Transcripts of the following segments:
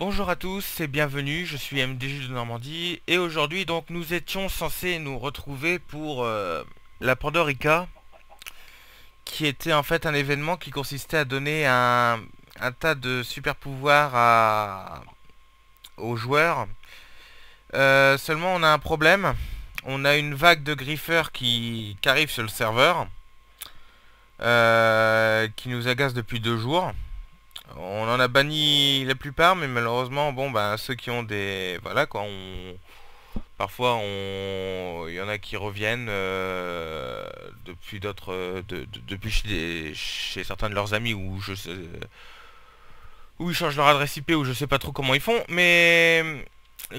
Bonjour à tous et bienvenue, je suis MDJ de Normandie et aujourd'hui donc nous étions censés nous retrouver pour euh, la Pandorica qui était en fait un événement qui consistait à donner un, tas de super pouvoirs à, aux joueurs. Euh, seulement on a un problème, on a une vague de griffeurs qui, arrive sur le serveur euh, qui nous agace depuis deux jours. On en a banni la plupart, mais malheureusement, bon, ben, ceux qui ont des... Voilà, quoi, Parfois, on... il y en a qui reviennent euh, depuis d'autres... depuis chez, certains de leurs amis, ou je sais... où ils changent leur adresse IP, ou je sais pas trop comment ils font, mais...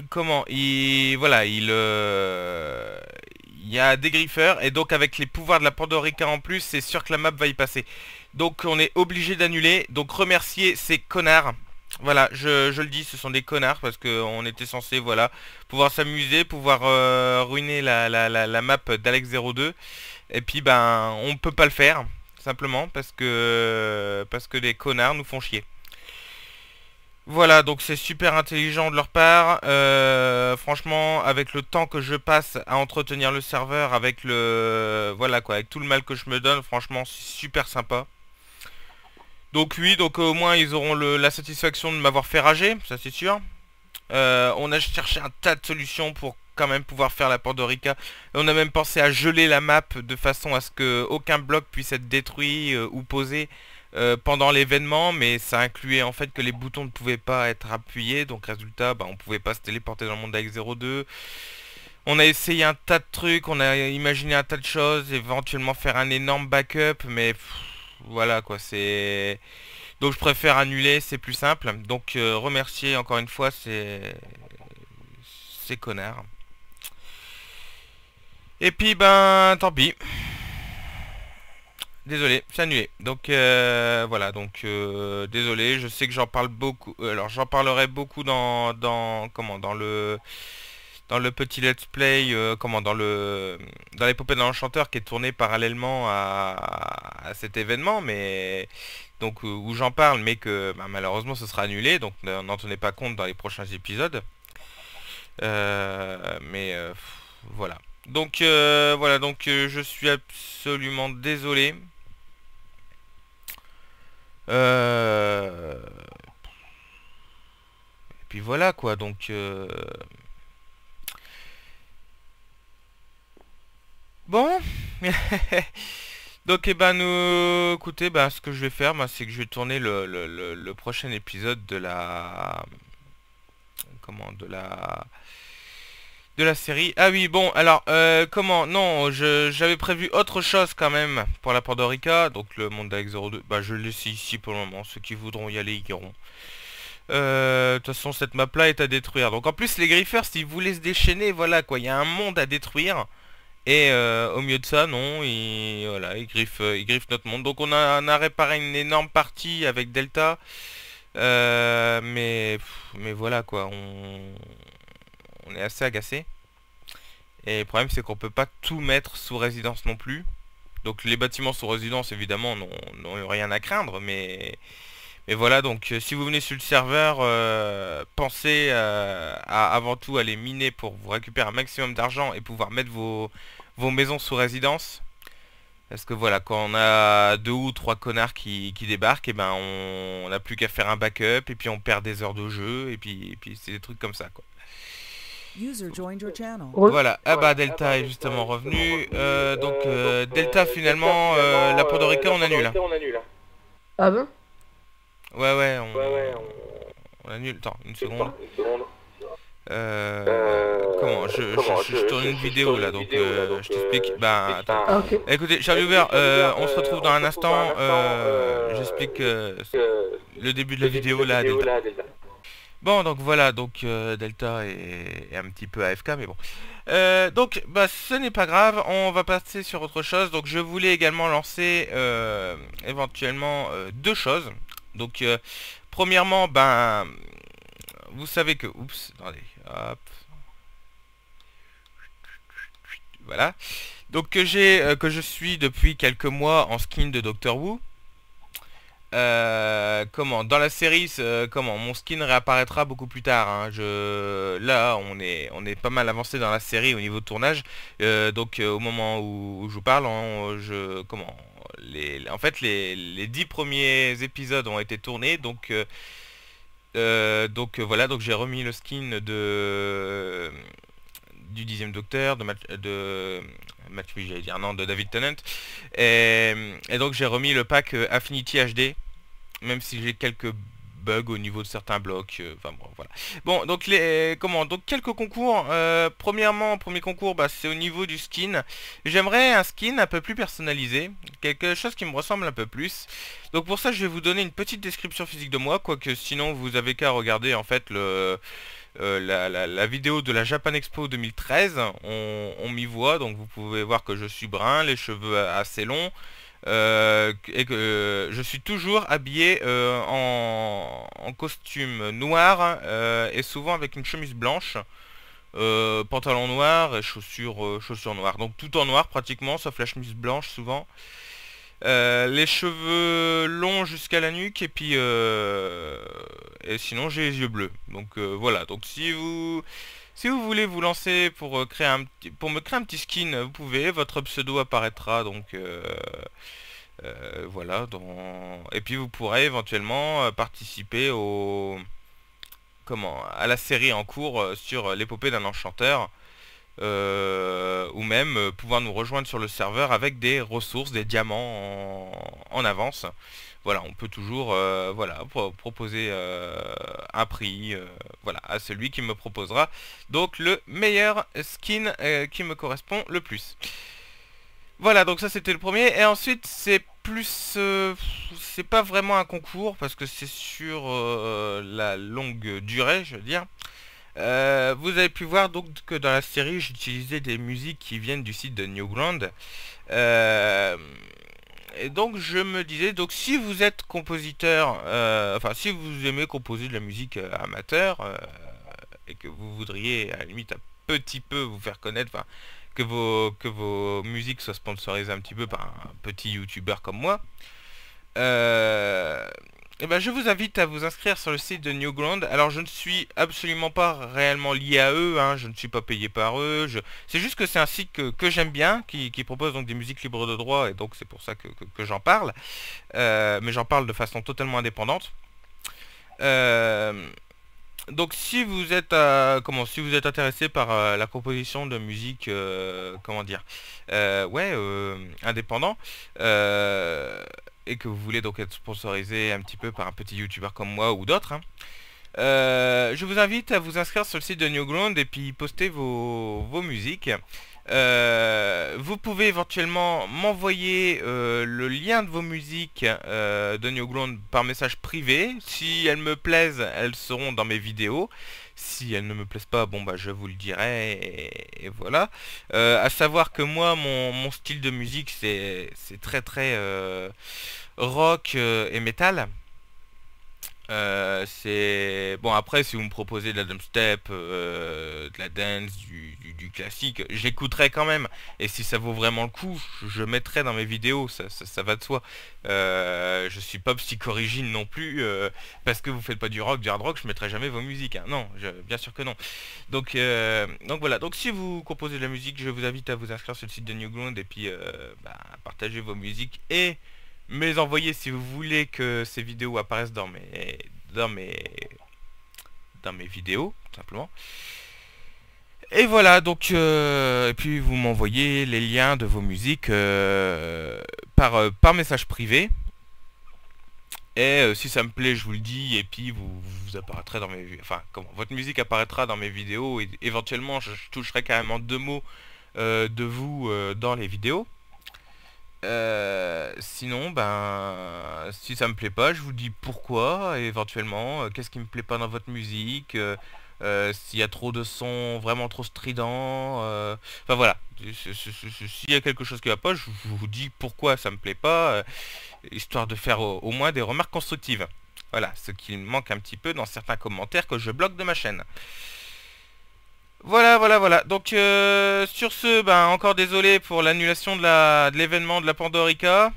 Comment Ils... Voilà, ils... Euh, il y a des griffeurs et donc avec les pouvoirs de la Pandorica en plus, c'est sûr que la map va y passer. Donc on est obligé d'annuler. Donc remercier ces connards. Voilà, je, le dis, ce sont des connards parce qu'on était censé voilà, pouvoir s'amuser, pouvoir euh, ruiner la, map d'Alex02. Et puis ben on peut pas le faire, simplement parce que parce que les connards nous font chier. Voilà, donc c'est super intelligent de leur part. Euh, franchement, avec le temps que je passe à entretenir le serveur, avec le voilà quoi, avec tout le mal que je me donne, franchement, c'est super sympa. Donc oui, donc euh, au moins ils auront la satisfaction de m'avoir fait rager, ça c'est sûr. Euh, on a cherché un tas de solutions pour quand même pouvoir faire la Pandorica. On a même pensé à geler la map de façon à ce que aucun bloc puisse être détruit ou posé. Euh, pendant l'événement, mais ça incluait en fait que les boutons ne pouvaient pas être appuyés, donc résultat, bah, on pouvait pas se téléporter dans le monde avec 02. On a essayé un tas de trucs, on a imaginé un tas de choses, éventuellement faire un énorme backup, mais voilà quoi, c'est... Donc je préfère annuler, c'est plus simple. Donc euh, remercier encore une fois ces... ces connards. Et puis ben tant pis. Désolé, c'est annulé. Donc euh, voilà, donc euh, désolé, je sais que j'en parle beaucoup. Euh, alors j'en parlerai beaucoup dans, comment dans le dans le petit let's play comment dans le dans l'épopée de l'Enchanteur qui est tourné parallèlement à, cet événement mais donc où j'en parle mais que bah, malheureusement ce sera annulé donc n'en tenez pas compte dans les prochains épisodes. mais voilà. Donc voilà, donc je suis absolument désolé. Euh, et puis voilà quoi, donc... Euh, bon. donc et eh ben nous... Écoutez, ben, ce que je vais faire, c'est que je vais tourner le, le prochain épisode de la... Comment De la de la série. Ah oui, bon, alors, euh, comment Non, j'avais prévu autre chose quand même pour la Pandorica, donc le monde dax 02. Bah, je le laisse ici pour le moment. Ceux qui voudront y aller, y iront. Euh, de toute façon, cette map-là est à détruire. Donc, en plus, les griffeurs, s'ils voulaient se déchaîner, voilà, quoi. Il y a un monde à détruire. Et euh, au mieux de ça, non, ils, voilà, ils, griffent, ils griffent notre monde. Donc, on a, réparé une énorme partie avec Delta. mais, mais voilà, quoi. On est assez agacé. Et le problème c'est qu'on peut pas tout mettre sous résidence non plus. Donc les bâtiments sous résidence évidemment n'ont rien à craindre mais... Mais voilà donc euh, si vous venez sur le serveur euh, pensez euh, à avant tout à aller miner pour vous récupérer un maximum d'argent et pouvoir mettre vos, vos, maisons sous résidence. Parce que voilà quand on a deux ou trois connards qui, débarquent et eh ben on n'a plus qu'à faire un backup et puis on perd des heures de jeu et puis, et puis c'est des trucs comme ça quoi. Voilà, ah bah ah Delta bah, est justement revenu. Euh, euh, euh, donc Delta finalement, la Podorica on annule. Ah ben Ouais ouais, on, annule. Attends, une seconde. comment je, tourne une vidéo là donc je t'explique bah attends ah, écoutez Charlie Hubert on se retrouve dans un instant j'explique le début de la vidéo là Delta. Bon, donc voilà, donc euh, Delta est, un petit peu AFK, mais bon. Euh, donc, bah, ce n'est pas grave, on va passer sur autre chose. Donc, je voulais également lancer euh, éventuellement deux choses. Donc, premièrement, ben, vous savez que... Oups, attendez, hop. Voilà. Donc, que, j'ai que je suis depuis quelques mois en skin de Doctor Who. Euh, comment Dans la série, comment Mon skin réapparaîtra beaucoup plus tard. Hein. Je... Là, on est, on est pas mal avancé dans la série au niveau de tournage. Euh, donc, euh, au moment où, je vous parle, hein, je... Comment les... En fait, les, les premiers épisodes ont été tournés, donc... donc voilà, donc j'ai remis le skin de du dixième docteur, de, de McPhee j'allais dire, non, de David Tennant. et donc j'ai remis le pack euh, Affinity HD, même si j'ai quelques Bug au niveau de certains blocs. Euh, enfin bon, voilà. Bon, donc les comment Donc quelques concours. Euh, premièrement, premier concours, bah, c'est au niveau du skin. J'aimerais un skin un peu plus personnalisé, quelque chose qui me ressemble un peu plus. Donc pour ça, je vais vous donner une petite description physique de moi, quoique sinon vous avez qu'à regarder en fait le euh, la, la, la, vidéo de la Japan Expo 2013, on, on m'y voit, donc vous pouvez voir que je suis brun, les cheveux assez longs, euh, et que euh, je suis toujours habillé euh, en, costume noir et souvent avec une chemise blanche, pantalon noir et chaussures, chaussures noires. Donc tout en noir pratiquement, sauf la chemise blanche souvent. les cheveux longs jusqu'à la nuque et puis et sinon j'ai les yeux bleus donc voilà donc si vous si vous voulez vous lancer pour, euh, créer un, pour me créer un petit skin, vous pouvez, votre pseudo apparaîtra donc... Euh, euh, voilà, et puis vous pourrez éventuellement participer au... Comment À la série en cours sur l'épopée d'un enchanteur euh, ou même euh, pouvoir nous rejoindre sur le serveur avec des ressources, des diamants en, avance. Voilà, on peut toujours euh, voilà, proposer un prix voilà, à celui qui me proposera donc le meilleur skin qui me correspond le plus. Voilà, donc ça c'était le premier. Et ensuite, c'est plus... c'est pas vraiment un concours, parce que c'est sur la longue durée, je veux dire. Euh, vous avez pu voir donc que dans la série, j'utilisais des musiques qui viennent du site de Newground. Euh, et donc je me disais, donc si vous êtes compositeur, euh, enfin si vous aimez composer de la musique amateur, et que vous voudriez à la limite un petit peu vous faire connaître, que vos, que vos musiques soient sponsorisées un petit peu par un petit youtubeur comme moi, et eh ben, je vous invite à vous inscrire sur le site de Newground. Alors, je ne suis absolument pas réellement lié à eux, hein. je ne suis pas payé par eux. C'est juste que c'est un site que, j'aime bien, qui, propose donc des musiques libres de droit, et donc c'est pour ça que, j'en parle. Euh, mais j'en parle de façon totalement indépendante. Euh, donc si vous êtes euh, comment si vous êtes intéressé par la composition de musique comment dire ouais indépendant et que vous voulez donc être sponsorisé un petit peu par un petit youtubeur comme moi ou d'autres, hein, euh, je vous invite à vous inscrire sur le site de Newground et puis poster vos, vos musiques. Euh, vous pouvez éventuellement m'envoyer euh, le lien de vos musiques euh, de Newground par message privé. Si elles me plaisent, elles seront dans mes vidéos. Si elles ne me plaisent pas, bon bah je vous le dirai et, voilà. Euh, à savoir que moi, mon, style de musique, c'est très très rock et metal. Euh, c'est bon après si vous me proposez de la dump step, euh, de la dance, du, classique, j'écouterai quand même. Et si ça vaut vraiment le coup, je mettrai dans mes vidéos, ça, ça, va de soi. Euh, je suis pas psychorigine non plus, parce que vous faites pas du rock, du hard rock, je mettrai jamais vos musiques. Hein. Non, bien sûr que non. Donc donc voilà. Donc si vous composez de la musique, je vous invite à vous inscrire sur le site de Newground et puis bah, partager vos musiques et mais envoyez si vous voulez que ces vidéos apparaissent dans mes dans mes dans mes vidéos tout simplement et voilà donc euh, et puis vous m'envoyez les liens de vos musiques euh, par euh, par message privé et si ça me plaît je vous le dis et puis vous, apparaîtrez dans mes enfin comment votre musique apparaîtra dans mes vidéos et éventuellement je, je toucherai carrément deux mots de vous dans les vidéos euh, sinon, ben, si ça me plaît pas, je vous dis pourquoi, éventuellement, euh, qu'est-ce qui me plaît pas dans votre musique, euh, euh, s'il y a trop de sons vraiment trop stridents, enfin voilà, s'il y a quelque chose qui va pas, je vous dis pourquoi ça me plaît pas, histoire de faire au, moins des remarques constructives. Voilà, ce qui me manque un petit peu dans certains commentaires que je bloque de ma chaîne. Voilà, voilà, voilà. Donc sur ce, ben encore désolé pour l'annulation de l'événement de, de la Pandorica.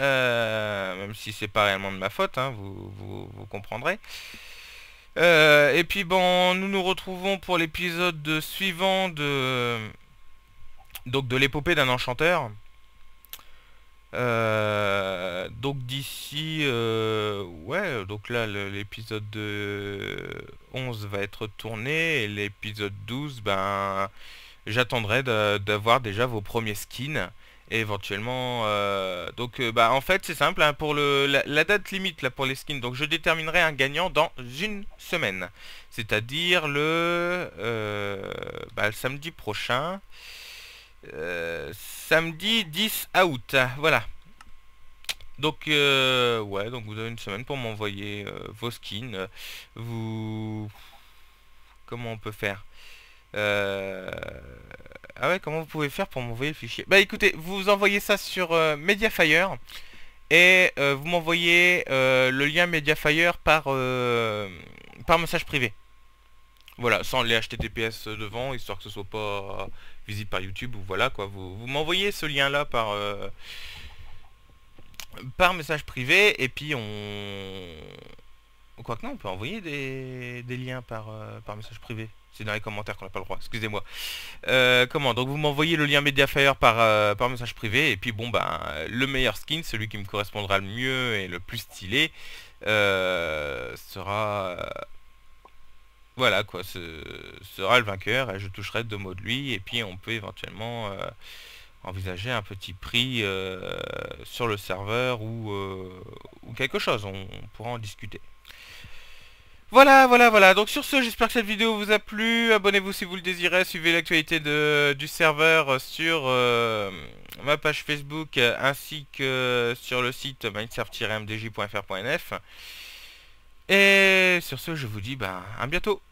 Euh, même si c'est pas réellement de ma faute, hein, vous, vous, comprendrez. Euh, et puis bon, nous nous retrouvons pour l'épisode suivant de donc de l'épopée d'un enchanteur. Euh, donc d'ici, ouais, donc là l'épisode 11 va être tourné et l'épisode 12, ben j'attendrai d'avoir déjà vos premiers skins éventuellement, euh, donc euh, bah en fait c'est simple, hein, pour le, la, date limite là pour les skins, donc je déterminerai un gagnant dans une semaine. C'est-à-dire le, euh, bah, samedi prochain. samedi 10 août. Voilà. Donc ouais, donc vous avez une semaine pour m'envoyer vos skins. Vous. Comment on peut faire ah ouais, comment vous pouvez faire pour m'envoyer le fichier Bah écoutez, vous envoyez ça sur euh, Mediafire et euh, vous m'envoyez euh, le lien Mediafire par, par message privé. Voilà, sans les HTTPS devant, histoire que ce soit pas visible par YouTube ou voilà quoi. Vous, vous m'envoyez ce lien là par par message privé et puis on que non, on peut envoyer des, liens euh, par, message privé. C'est dans les commentaires qu'on n'a pas le droit, excusez-moi. Euh, comment Donc vous m'envoyez le lien Mediafire euh, par, message privé, et puis bon, ben, le meilleur skin, celui qui me correspondra le mieux et le plus stylé, sera... voilà quoi, ce, sera le vainqueur, et je toucherai deux mots de lui, et puis on peut éventuellement envisager un petit prix sur le serveur ou, quelque chose, on pourra en discuter. Voilà, voilà, voilà. Donc sur ce, j'espère que cette vidéo vous a plu. Abonnez-vous si vous le désirez. Suivez l'actualité du serveur euh, sur euh, ma page Facebook euh, ainsi que sur le site mindsurf-mdj.fr.nf. Et sur ce, je vous dis ben, à bientôt.